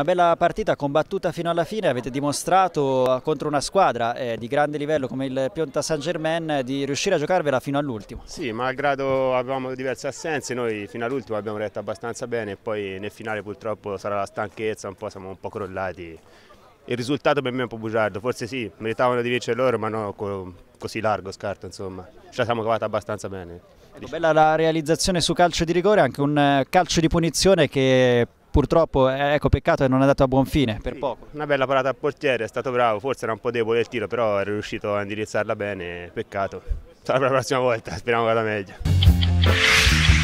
una bella partita combattuta fino alla fine, avete dimostrato eh, contro una squadra eh, di grande livello come il Pionta Saint Germain eh, di riuscire a giocarvela fino all'ultimo. Sì, malgrado avevamo diverse assenze, noi fino all'ultimo abbiamo retto abbastanza bene e poi nel finale purtroppo sarà la stanchezza, un po' siamo un po' crollati. Il risultato per me è un po' bugiardo, forse sì, meritavano di vincere loro ma no così largo scarto insomma, ce cioè, la siamo cavata abbastanza bene. Ecco, bella la realizzazione su calcio di rigore, anche un eh, calcio di punizione che purtroppo eh, ecco, peccato che non è andato a buon fine per sì, poco. Una bella parata al portiere, è stato bravo, forse era un po' debole il tiro, però è riuscito a indirizzarla bene, peccato. Sarà per la prossima volta, speriamo vada meglio.